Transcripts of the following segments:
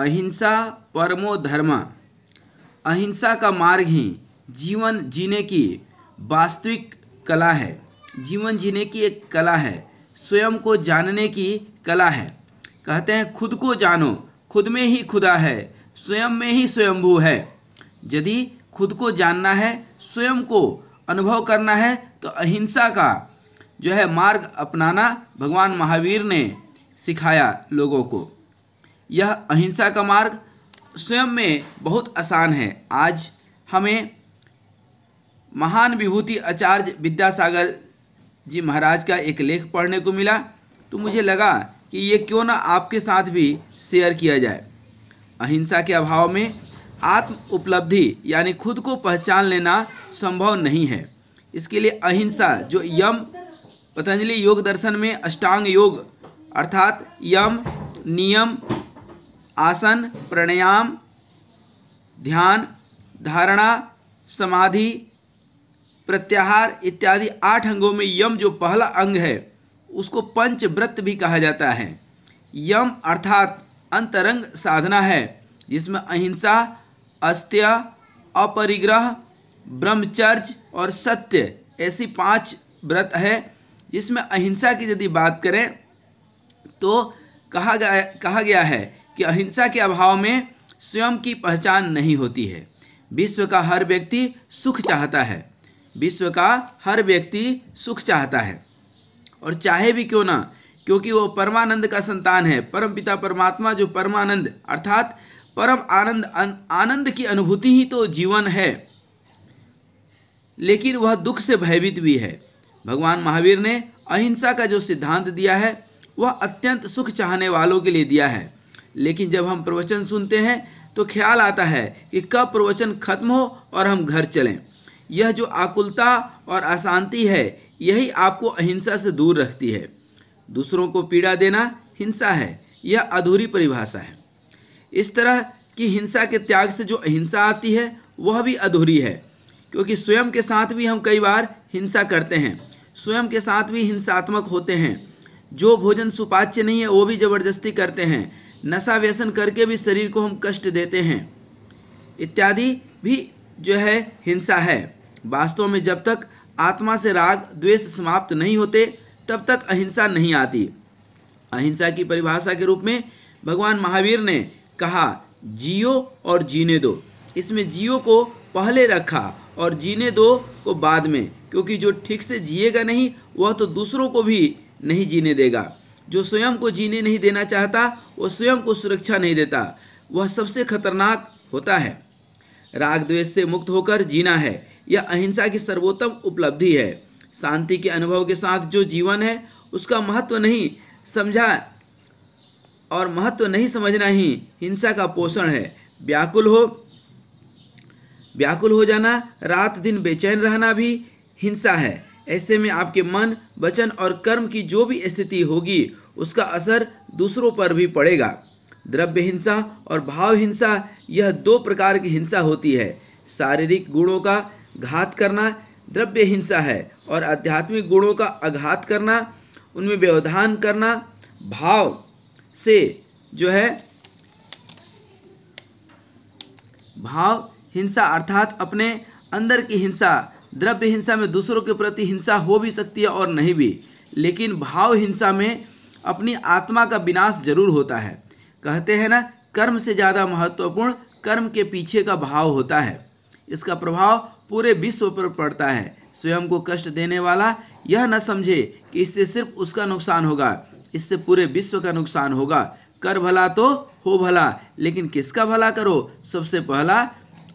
अहिंसा परमो धर्म अहिंसा का मार्ग ही जीवन जीने की वास्तविक कला है जीवन जीने की एक कला है स्वयं को जानने की कला है कहते हैं खुद को जानो खुद में ही खुदा है स्वयं में ही स्वयंभू है यदि खुद को जानना है स्वयं को अनुभव करना है तो अहिंसा का जो है मार्ग अपनाना भगवान महावीर ने सिखाया लोगों को यह अहिंसा का मार्ग स्वयं में बहुत आसान है आज हमें महान विभूति आचार्य विद्यासागर जी महाराज का एक लेख पढ़ने को मिला तो मुझे लगा कि ये क्यों ना आपके साथ भी शेयर किया जाए अहिंसा के अभाव में आत्म उपलब्धि यानी खुद को पहचान लेना संभव नहीं है इसके लिए अहिंसा जो यम पतंजलि योग दर्शन में अष्टांग योग अर्थात यम नियम आसन प्राणायाम ध्यान धारणा समाधि प्रत्याहार इत्यादि आठ अंगों में यम जो पहला अंग है उसको पंचव्रत भी कहा जाता है यम अर्थात अंतरंग साधना है जिसमें अहिंसा अस्त्य अपरिग्रह ब्रह्मचर्य और सत्य ऐसी पांच व्रत है जिसमें अहिंसा की यदि बात करें तो कहा गया कहा गया है कि अहिंसा के अभाव में स्वयं की पहचान नहीं होती है विश्व का हर व्यक्ति सुख चाहता है विश्व का हर व्यक्ति सुख चाहता है और चाहे भी क्यों ना क्योंकि वो परमानंद का संतान है परम पिता परमात्मा जो परमानंद अर्थात परम आनंद आनंद की अनुभूति ही तो जीवन है लेकिन वह दुख से भयभीत भी है भगवान महावीर ने अहिंसा का जो सिद्धांत दिया है वह अत्यंत सुख चाहने वालों के लिए दिया है लेकिन जब हम प्रवचन सुनते हैं तो ख्याल आता है कि कब प्रवचन खत्म हो और हम घर चलें यह जो आकुलता और अशांति है यही आपको अहिंसा से दूर रखती है दूसरों को पीड़ा देना हिंसा है यह अधूरी परिभाषा है इस तरह की हिंसा के त्याग से जो अहिंसा आती है वह भी अधूरी है क्योंकि स्वयं के साथ भी हम कई बार हिंसा करते हैं स्वयं के साथ भी हिंसात्मक होते हैं जो भोजन सुपाच्य नहीं है वो भी ज़बरदस्ती करते हैं नशा व्यसन करके भी शरीर को हम कष्ट देते हैं इत्यादि भी जो है हिंसा है वास्तव में जब तक आत्मा से राग द्वेष समाप्त नहीं होते तब तक अहिंसा नहीं आती अहिंसा की परिभाषा के रूप में भगवान महावीर ने कहा जियो और जीने दो इसमें जियो को पहले रखा और जीने दो को बाद में क्योंकि जो ठीक से जिएगा नहीं वह तो दूसरों को भी नहीं जीने देगा जो स्वयं को जीने नहीं देना चाहता वह स्वयं को सुरक्षा नहीं देता वह सबसे खतरनाक होता है राग द्वेष से मुक्त होकर जीना है यह अहिंसा की सर्वोत्तम उपलब्धि है शांति के अनुभव के साथ जो जीवन है उसका महत्व नहीं समझा और महत्व नहीं समझना ही हिंसा का पोषण है व्याकुल हो व्याकुल हो जाना रात दिन बेचैन रहना भी हिंसा है ऐसे में आपके मन वचन और कर्म की जो भी स्थिति होगी उसका असर दूसरों पर भी पड़ेगा द्रव्य हिंसा और भाव हिंसा यह दो प्रकार की हिंसा होती है शारीरिक गुणों का घात करना द्रव्य हिंसा है और आध्यात्मिक गुणों का आघात करना उनमें व्यवधान करना भाव से जो है भाव हिंसा अर्थात अपने अंदर की हिंसा द्रव्य हिंसा में दूसरों के प्रति हिंसा हो भी सकती है और नहीं भी लेकिन भाव हिंसा में अपनी आत्मा का विनाश जरूर होता है कहते हैं ना कर्म से ज़्यादा महत्वपूर्ण कर्म के पीछे का भाव होता है इसका प्रभाव पूरे विश्व पर पड़ता है स्वयं को कष्ट देने वाला यह न समझे कि इससे सिर्फ उसका नुकसान होगा इससे पूरे विश्व का नुकसान होगा कर भला तो हो भला लेकिन किसका भला करो सबसे पहला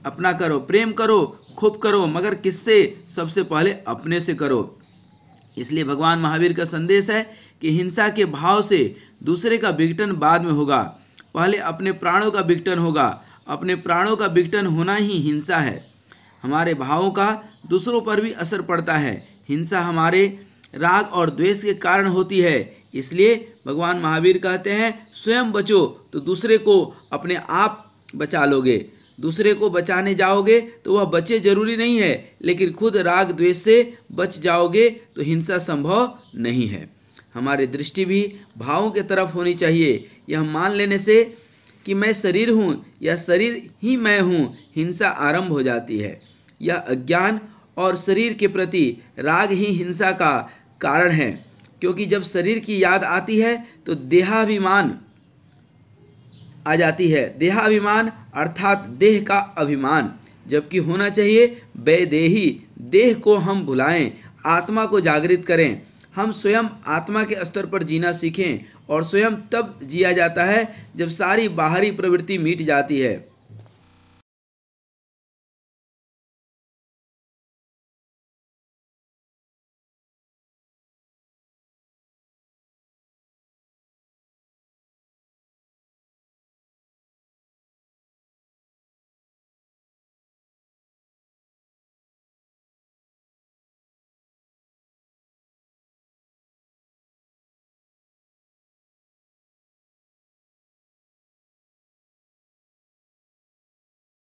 अपना करो प्रेम करो खूब करो मगर किससे सबसे पहले अपने से करो इसलिए भगवान महावीर का संदेश है कि हिंसा के भाव से दूसरे का विघटन बाद में होगा पहले अपने प्राणों का विघटन होगा अपने प्राणों का विघटन होना ही हिंसा है हमारे भावों का दूसरों पर भी असर पड़ता है हिंसा हमारे राग और द्वेष के कारण होती है इसलिए भगवान महावीर कहते हैं स्वयं बचो तो दूसरे को अपने आप बचा लोगे दूसरे को बचाने जाओगे तो वह बचे जरूरी नहीं है लेकिन खुद राग द्वेष से बच जाओगे तो हिंसा संभव नहीं है हमारी दृष्टि भी भावों के तरफ होनी चाहिए यह मान लेने से कि मैं शरीर हूँ या शरीर ही मैं हूँ हिंसा आरंभ हो जाती है यह अज्ञान और शरीर के प्रति राग ही हिंसा का कारण है क्योंकि जब शरीर की याद आती है तो देहाभिमान आ जाती है देहाभिमान अर्थात देह का अभिमान जबकि होना चाहिए बेदेही देह को हम भुलाएं आत्मा को जागृत करें हम स्वयं आत्मा के स्तर पर जीना सीखें और स्वयं तब जिया जाता है जब सारी बाहरी प्रवृत्ति मिट जाती है